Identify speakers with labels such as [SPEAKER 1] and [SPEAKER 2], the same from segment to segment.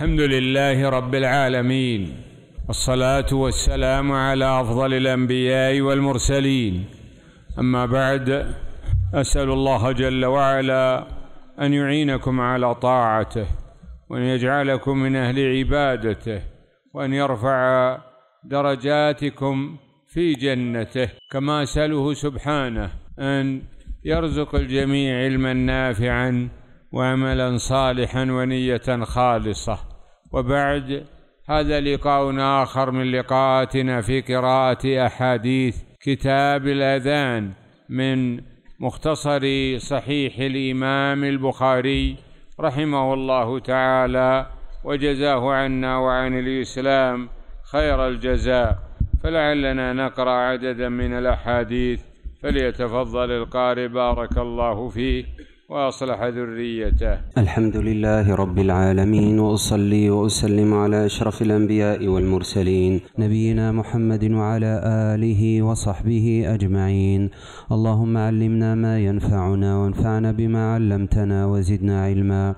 [SPEAKER 1] الحمد لله رب العالمين والصلاة والسلام على أفضل الأنبياء والمرسلين أما بعد أسأل الله جل وعلا أن يعينكم على طاعته وأن يجعلكم من أهل عبادته وأن يرفع درجاتكم في جنته كما أسأله سبحانه أن يرزق الجميع علما نافعا وعملا صالحا ونية خالصة وبعد هذا لقاء آخر من لقاءاتنا في قراءة أحاديث كتاب الأذان من مختصر صحيح الإمام البخاري رحمه الله تعالى وجزاه عنا وعن الإسلام خير الجزاء فلعلنا نقرأ عددا من الأحاديث فليتفضل القارئ بارك الله فيه واصلح ذريته
[SPEAKER 2] الحمد لله رب العالمين واصلي واسلم على اشرف الانبياء والمرسلين نبينا محمد وعلى اله وصحبه اجمعين اللهم علمنا ما ينفعنا وانفعنا بما علمتنا وزدنا علما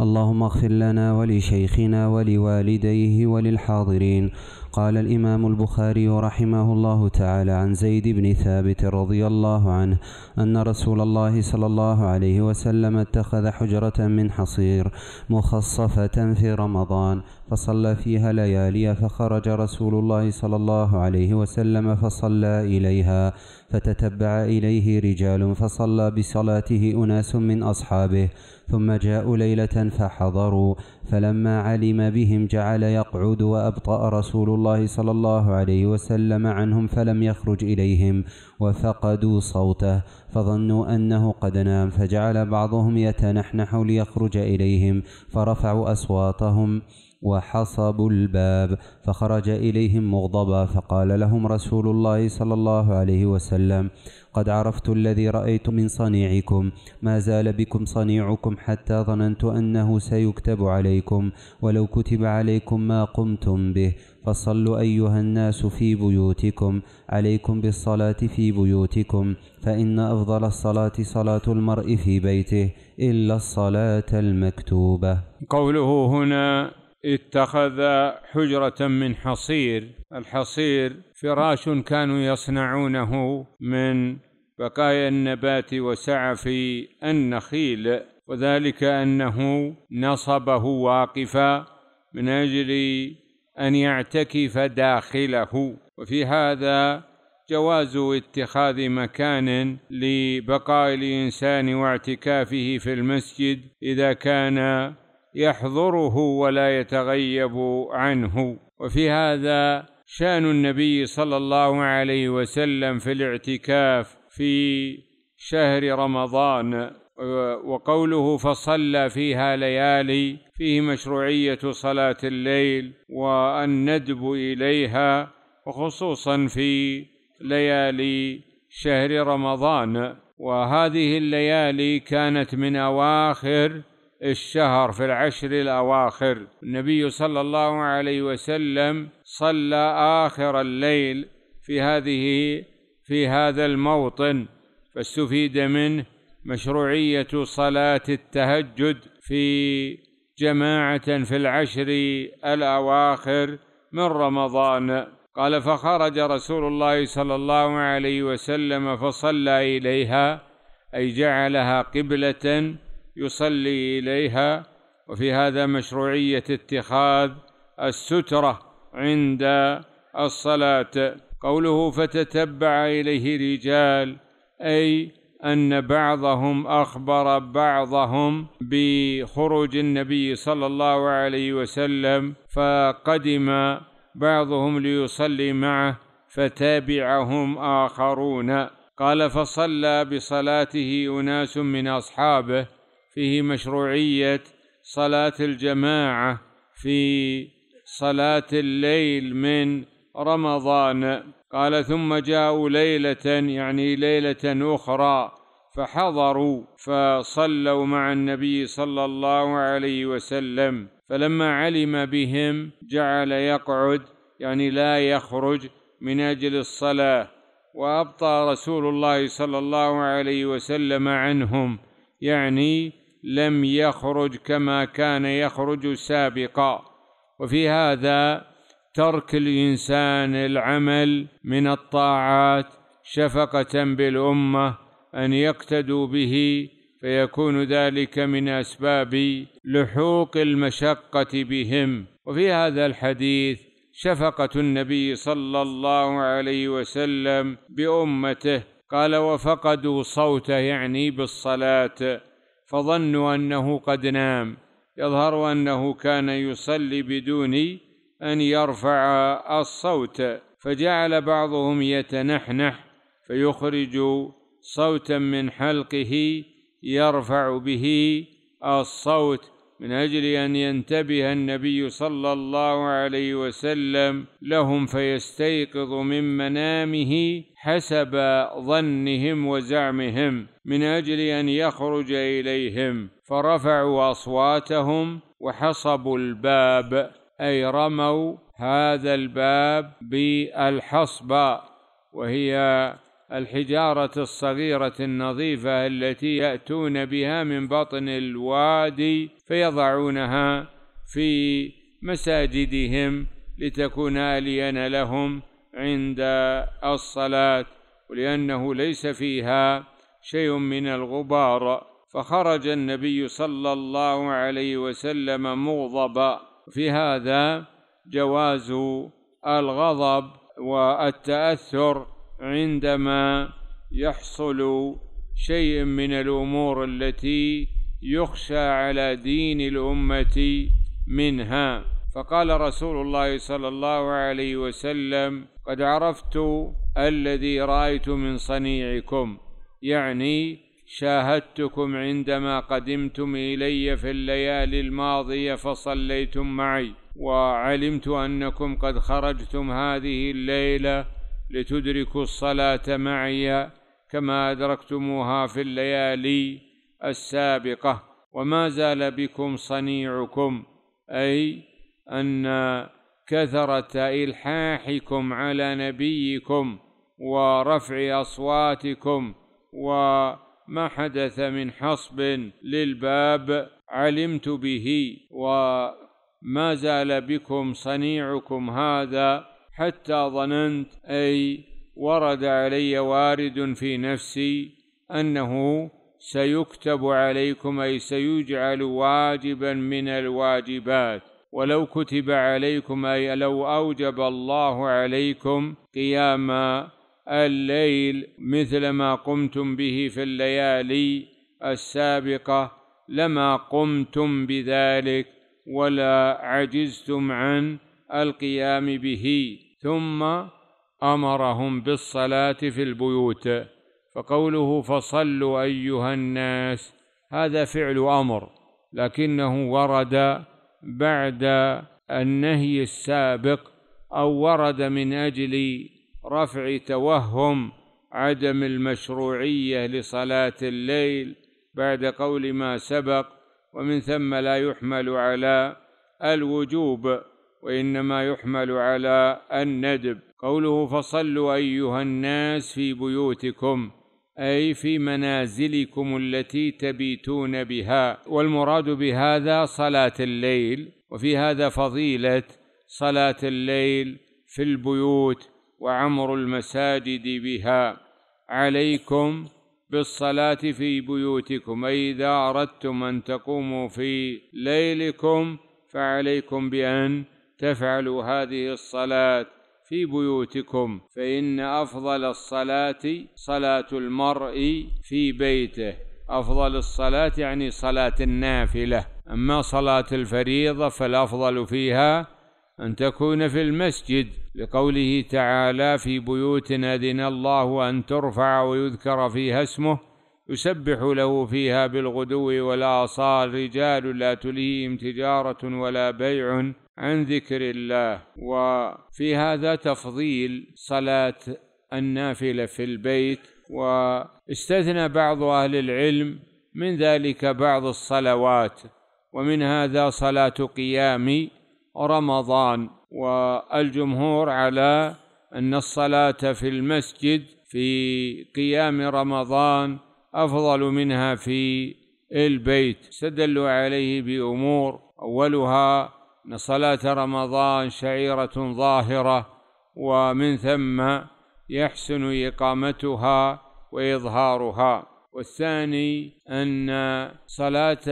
[SPEAKER 2] اللهم اغفر لنا ولشيخنا ولوالديه وللحاضرين قال الإمام البخاري رحمه الله تعالى عن زيد بن ثابت رضي الله عنه أن رسول الله صلى الله عليه وسلم اتخذ حجرة من حصير مخصفة في رمضان فصلى فيها ليالي فخرج رسول الله صلى الله عليه وسلم فصلى إليها فتتبع إليه رجال فصلى بصلاته أناس من أصحابه ثم جاءوا ليلة فحضروا فلما علم بهم جعل يقعد وأبطأ رسول الله صلى الله عليه وسلم عنهم فلم يخرج إليهم وفقدوا صوته فظنوا أنه قد نام فجعل بعضهم يتنحنح ليخرج إليهم فرفعوا أصواتهم وحصبوا الباب فخرج إليهم مغضبا فقال لهم رسول الله صلى الله عليه وسلم قد عرفت الذي رأيت من صنيعكم ما زال بكم صنيعكم حتى ظننت أنه سيكتب عليكم ولو كتب عليكم ما قمتم به فصلوا أيها الناس في بيوتكم عليكم بالصلاة في بيوتكم فإن أفضل الصلاة صلاة المرء في بيته إلا الصلاة المكتوبة
[SPEAKER 1] قوله هنا اتخذ حجرة من حصير الحصير فراش كانوا يصنعونه من بقايا النبات وسعف النخيل وذلك أنه نصبه واقفا من أجل أن يعتكف داخله وفي هذا جواز اتخاذ مكان لبقاء الإنسان واعتكافه في المسجد إذا كان يحضره ولا يتغيب عنه وفي هذا شان النبي صلى الله عليه وسلم في الاعتكاف في شهر رمضان وقوله فصلى فيها ليالي فيه مشروعيه صلاه الليل والندب اليها وخصوصا في ليالي شهر رمضان وهذه الليالي كانت من اواخر الشهر في العشر الأواخر النبي صلى الله عليه وسلم صلى آخر الليل في هذه في هذا الموطن فاستفيد منه مشروعية صلاة التهجد في جماعة في العشر الأواخر من رمضان قال فخرج رسول الله صلى الله عليه وسلم فصلى إليها أي جعلها قبلة يصلي اليها وفي هذا مشروعيه اتخاذ الستره عند الصلاه قوله فتتبع اليه رجال اي ان بعضهم اخبر بعضهم بخروج النبي صلى الله عليه وسلم فقدم بعضهم ليصلي معه فتابعهم اخرون قال فصلى بصلاته اناس من اصحابه فيه مشروعية صلاة الجماعة في صلاة الليل من رمضان قال ثم جاءوا ليلة يعني ليلة أخرى فحضروا فصلوا مع النبي صلى الله عليه وسلم فلما علم بهم جعل يقعد يعني لا يخرج من أجل الصلاة وأبطى رسول الله صلى الله عليه وسلم عنهم يعني لم يخرج كما كان يخرج سابقا وفي هذا ترك الانسان العمل من الطاعات شفقه بالامه ان يقتدوا به فيكون ذلك من اسباب لحوق المشقه بهم وفي هذا الحديث شفقه النبي صلى الله عليه وسلم بامته قال وفقدوا صوته يعني بالصلاه فظنوا أنه قد نام يظهر أنه كان يصلي بدون أن يرفع الصوت فجعل بعضهم يتنحنح فيخرج صوتا من حلقه يرفع به الصوت من اجل ان ينتبه النبي صلى الله عليه وسلم لهم فيستيقظ من منامه حسب ظنهم وزعمهم من اجل ان يخرج اليهم فرفعوا اصواتهم وحصبوا الباب اي رموا هذا الباب بالحصبه وهي الحجارة الصغيرة النظيفة التي يأتون بها من بطن الوادي فيضعونها في مساجدهم لتكون آليا لهم عند الصلاة ولأنه ليس فيها شيء من الغبار فخرج النبي صلى الله عليه وسلم مغضبا في هذا جواز الغضب والتأثر عندما يحصل شيء من الأمور التي يخشى على دين الأمة منها فقال رسول الله صلى الله عليه وسلم قد عرفت الذي رأيت من صنيعكم يعني شاهدتكم عندما قدمتم إلي في الليالي الماضية فصليتم معي وعلمت أنكم قد خرجتم هذه الليلة لتدركوا الصلاه معي كما ادركتموها في الليالي السابقه وما زال بكم صنيعكم اي ان كثره الحاحكم على نبيكم ورفع اصواتكم وما حدث من حصب للباب علمت به وما زال بكم صنيعكم هذا حتى ظننت أي ورد علي وارد في نفسي أنه سيكتب عليكم أي سيجعل واجبا من الواجبات ولو كتب عليكم أي لو أوجب الله عليكم قيام الليل مثل ما قمتم به في الليالي السابقة لما قمتم بذلك ولا عجزتم عن القيام به ثم امرهم بالصلاه في البيوت فقوله فصلوا ايها الناس هذا فعل امر لكنه ورد بعد النهي السابق او ورد من اجل رفع توهم عدم المشروعيه لصلاه الليل بعد قول ما سبق ومن ثم لا يحمل على الوجوب وإنما يحمل على الندب قوله فصلوا أيها الناس في بيوتكم أي في منازلكم التي تبيتون بها والمراد بهذا صلاة الليل وفي هذا فضيلة صلاة الليل في البيوت وعمر المساجد بها عليكم بالصلاة في بيوتكم أي إذا أردتم أن تقوموا في ليلكم فعليكم بأن تفعلوا هذه الصلاه في بيوتكم فان افضل الصلاه صلاه المرء في بيته افضل الصلاه يعني صلاه النافله اما صلاه الفريضه فالافضل فيها ان تكون في المسجد لقوله تعالى في بيوت اذن الله ان ترفع ويذكر فيها اسمه يسبح له فيها بالغدو والآصال رجال لا تلهيهم تجارة ولا بيع عن ذكر الله وفي هذا تفضيل صلاة النافلة في البيت واستثنى بعض أهل العلم من ذلك بعض الصلوات ومن هذا صلاة قيام رمضان والجمهور على أن الصلاة في المسجد في قيام رمضان أفضل منها في البيت استدلوا عليه بأمور أولها أن صلاة رمضان شعيرة ظاهرة ومن ثم يحسن إقامتها وإظهارها والثاني أن صلاة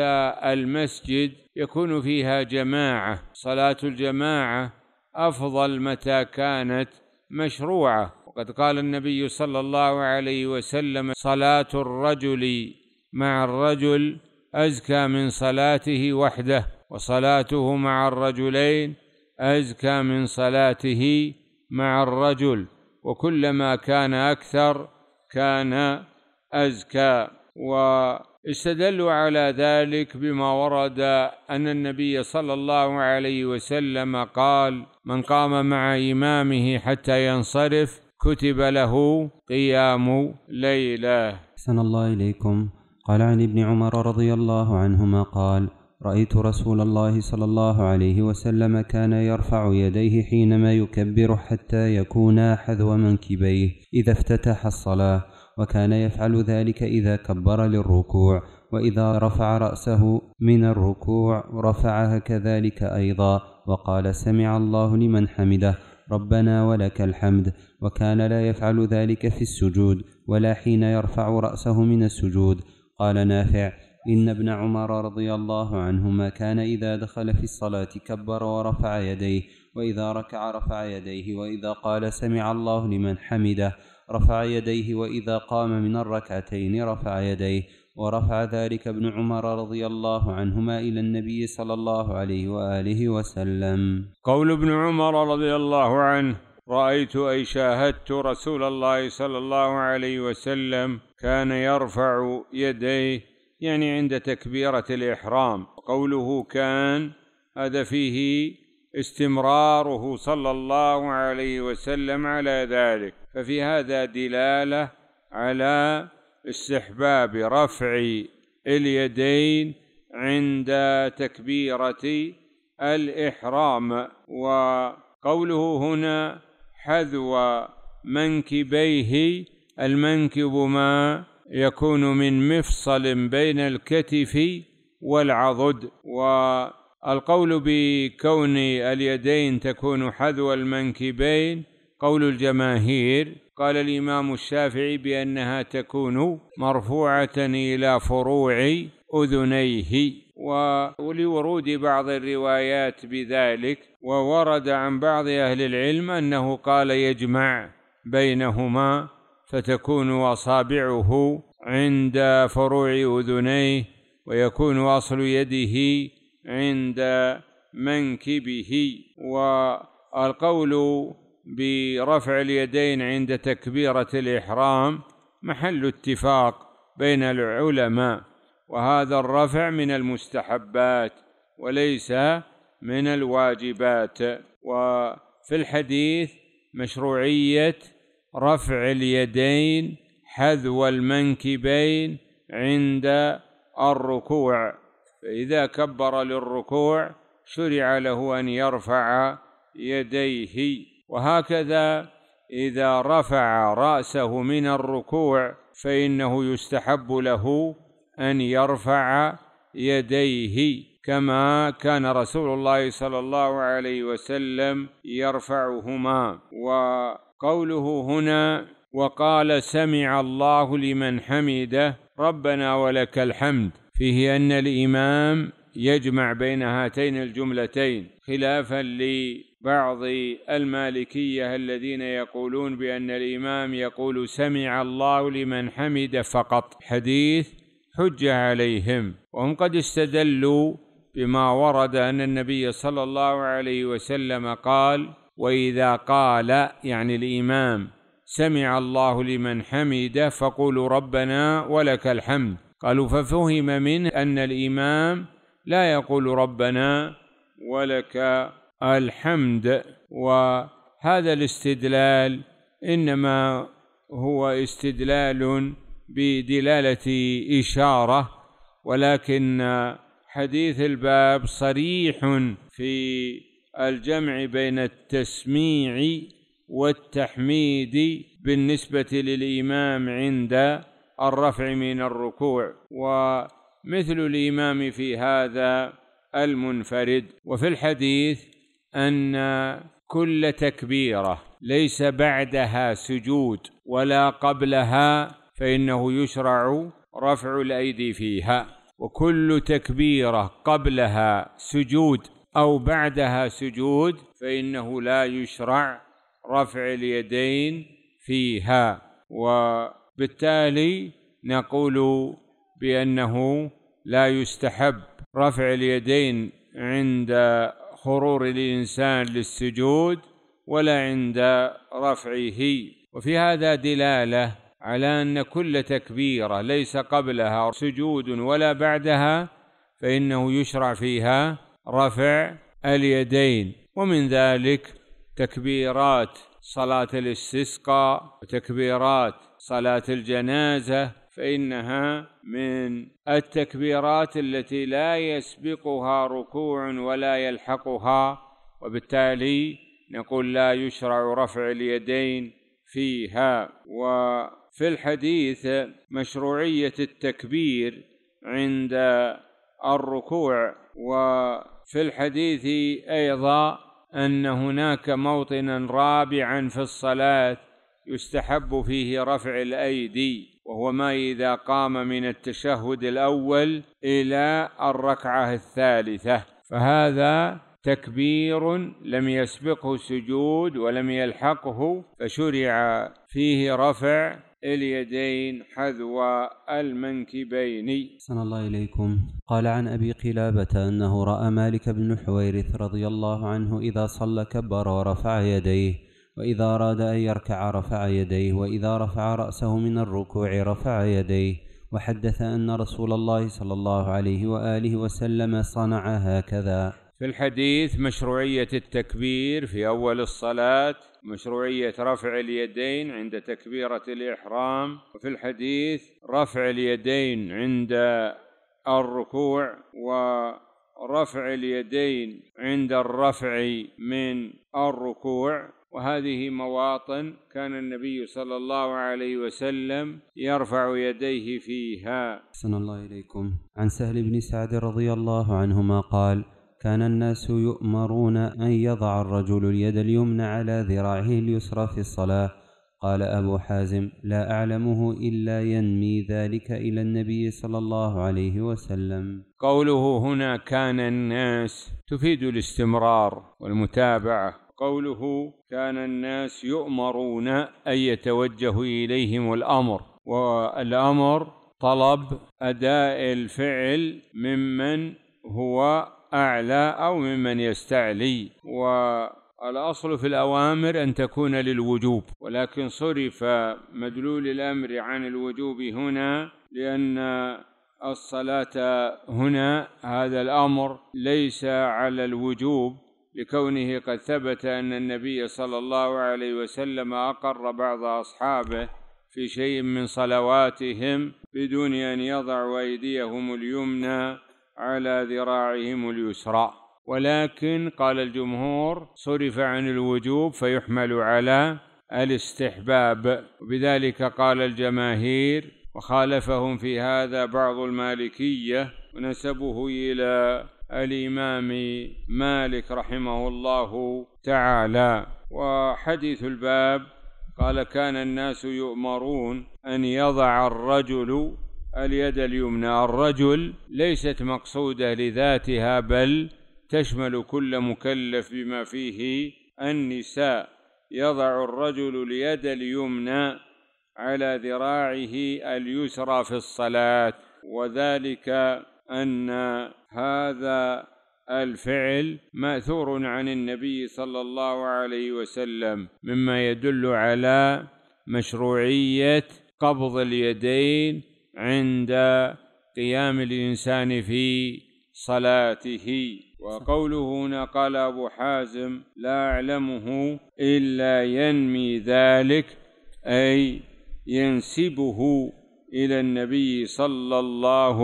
[SPEAKER 1] المسجد يكون فيها جماعة صلاة الجماعة أفضل متى كانت مشروعة وقد قال النبي صلى الله عليه وسلم صلاة الرجل مع الرجل أزكى من صلاته وحده وصلاته مع الرجلين أزكى من صلاته مع الرجل وكلما كان أكثر كان أزكى واستدلوا على ذلك بما ورد أن النبي صلى الله عليه وسلم قال من قام مع إمامه حتى ينصرف كتب له قيام ليلة
[SPEAKER 2] أحسن الله إليكم قال عن ابن عمر رضي الله عنهما قال رأيت رسول الله صلى الله عليه وسلم كان يرفع يديه حينما يكبر حتى يكون حذو منكبيه إذا افتتح الصلاة وكان يفعل ذلك إذا كبر للركوع وإذا رفع رأسه من الركوع رفعها كذلك أيضا وقال سمع الله لمن حمده ربنا ولك الحمد وكان لا يفعل ذلك في السجود ولا حين يرفع رأسه من السجود قال نافع إن ابن عمر رضي الله عنهما كان إذا دخل في الصلاة كبر ورفع يديه وإذا ركع رفع يديه وإذا قال سمع الله لمن حمده رفع يديه وإذا قام من الركعتين رفع يديه ورفع ذلك ابن عمر رضي الله عنهما إلى النبي صلى الله عليه وآله وسلم قول ابن عمر رضي الله عنه رأيت أي شاهدت رسول
[SPEAKER 1] الله صلى الله عليه وسلم كان يرفع يديه يعني عند تكبيرة الإحرام قوله كان هذا فيه استمراره صلى الله عليه وسلم على ذلك ففي هذا دلاله على استحباب رفع اليدين عند تكبيرة الإحرام وقوله هنا حذو منكبيه المنكب ما يكون من مفصل بين الكتف والعضد والقول بكون اليدين تكون حذو المنكبين قول الجماهير قال الإمام الشافعي بأنها تكون مرفوعة إلى فروع أذنيه ولورود بعض الروايات بذلك وورد عن بعض أهل العلم أنه قال يجمع بينهما فتكون أصابعه عند فروع أذنيه ويكون أصل يده عند منكبه والقول برفع اليدين عند تكبيرة الإحرام محل اتفاق بين العلماء وهذا الرفع من المستحبات وليس من الواجبات وفي الحديث مشروعية رفع اليدين حذو المنكبين عند الركوع فإذا كبر للركوع شرع له أن يرفع يديه وهكذا إذا رفع رأسه من الركوع فإنه يستحب له أن يرفع يديه كما كان رسول الله صلى الله عليه وسلم يرفعهما وقوله هنا وقال سمع الله لمن حمده ربنا ولك الحمد فيه أن الإمام يجمع بين هاتين الجملتين خلافا ل بعض المالكيه الذين يقولون بان الامام يقول سمع الله لمن حمد فقط حديث حجه عليهم وهم قد استدلوا بما ورد ان النبي صلى الله عليه وسلم قال واذا قال يعني الامام سمع الله لمن حمده فقولوا ربنا ولك الحمد قالوا ففهم منه ان الامام لا يقول ربنا ولك الحمد وهذا الاستدلال إنما هو استدلال بدلالة إشارة ولكن حديث الباب صريح في الجمع بين التسميع والتحميد بالنسبة للإمام عند الرفع من الركوع ومثل الإمام في هذا المنفرد وفي الحديث أن كل تكبيرة ليس بعدها سجود ولا قبلها فإنه يشرع رفع الأيدي فيها وكل تكبيرة قبلها سجود أو بعدها سجود فإنه لا يشرع رفع اليدين فيها وبالتالي نقول بأنه لا يستحب رفع اليدين عند خرور الإنسان للسجود ولا عند رفعه وفي هذا دلالة على أن كل تكبيرة ليس قبلها سجود ولا بعدها فإنه يشرع فيها رفع اليدين ومن ذلك تكبيرات صلاة الاستسقاء وتكبيرات صلاة الجنازة فإنها من التكبيرات التي لا يسبقها ركوع ولا يلحقها وبالتالي نقول لا يشرع رفع اليدين فيها وفي الحديث مشروعية التكبير عند الركوع وفي الحديث أيضا أن هناك موطنا رابعا في الصلاة يستحب فيه رفع الأيدي وهو ما إذا قام من التشهد الأول إلى الركعة الثالثة فهذا تكبير لم يسبقه سجود ولم يلحقه فشرع فيه رفع اليدين حذو المنكبين
[SPEAKER 2] صلى الله إليكم قال عن أبي قلابة أنه رأى مالك بن حويرث رضي الله عنه إذا صلى كبر ورفع يديه وإذا أراد أن يركع رفع يديه وإذا رفع رأسه من الركوع رفع يديه وحدث أن رسول الله صلى الله عليه وآله وسلم صنع هكذا
[SPEAKER 1] في الحديث مشروعية التكبير في أول الصلاة مشروعية رفع اليدين عند تكبيرة الإحرام وفي الحديث رفع اليدين عند الركوع ورفع اليدين عند الرفع من الركوع وهذه مواطن كان النبي صلى الله عليه وسلم يرفع يديه فيها
[SPEAKER 2] أحسن الله إليكم عن سهل بن سعد رضي الله عنهما قال كان الناس يؤمرون أن يضع الرجل اليد اليمنى على ذراعه اليسرى في الصلاة قال أبو حازم لا أعلمه إلا ينمي ذلك إلى النبي صلى الله عليه وسلم
[SPEAKER 1] قوله هنا كان الناس تفيد الاستمرار والمتابعة قوله كان الناس يؤمرون أن يتوجه إليهم الأمر والأمر طلب أداء الفعل ممن هو أعلى أو ممن يستعلي والأصل في الأوامر أن تكون للوجوب ولكن صرف مدلول الأمر عن الوجوب هنا لأن الصلاة هنا هذا الأمر ليس على الوجوب لكونه قد ثبت أن النبي صلى الله عليه وسلم أقر بعض أصحابه في شيء من صلواتهم بدون أن يضعوا أيديهم اليمنى على ذراعهم اليسرى ولكن قال الجمهور صرف عن الوجوب فيحمل على الاستحباب وبذلك قال الجماهير وخالفهم في هذا بعض المالكيه ونسبه الى الامام مالك رحمه الله تعالى وحديث الباب قال كان الناس يؤمرون ان يضع الرجل اليد اليمنى الرجل ليست مقصوده لذاتها بل تشمل كل مكلف بما فيه النساء يضع الرجل اليد اليمنى على ذراعه اليسرى في الصلاه وذلك أن هذا الفعل ماثور عن النبي صلى الله عليه وسلم مما يدل على مشروعية قبض اليدين عند قيام الإنسان في صلاته وقوله هنا قال أبو حازم لا أعلمه إلا ينمي ذلك أي ينسبه إلى النبي صلى الله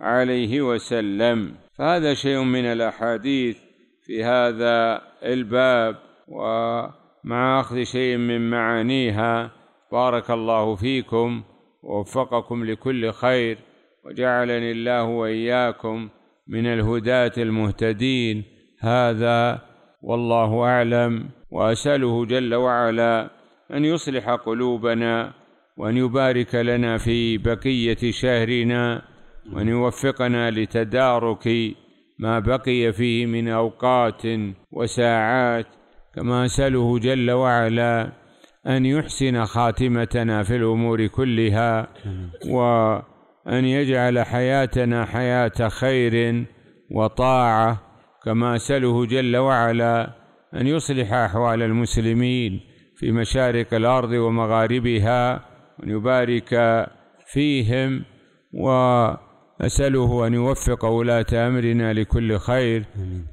[SPEAKER 1] عليه وسلم فهذا شيء من الاحاديث في هذا الباب ومع اخذ شيء من معانيها بارك الله فيكم ووفقكم لكل خير وجعلني الله واياكم من الهداة المهتدين هذا والله اعلم واساله جل وعلا ان يصلح قلوبنا وان يبارك لنا في بقيه شهرنا وأن يوفقنا لتدارك ما بقي فيه من أوقات وساعات كما أسأله جل وعلا أن يحسن خاتمتنا في الأمور كلها وأن يجعل حياتنا حياة خير وطاعة كما أسأله جل وعلا أن يصلح أحوال المسلمين في مشارق الأرض ومغاربها وأن يبارك فيهم و أسأله أن يوفق ولاة أمرنا لكل خير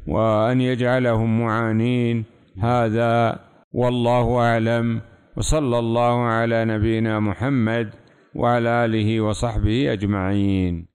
[SPEAKER 1] وأن يجعلهم معانين هذا والله أعلم وصلى الله على نبينا محمد وعلى آله وصحبه أجمعين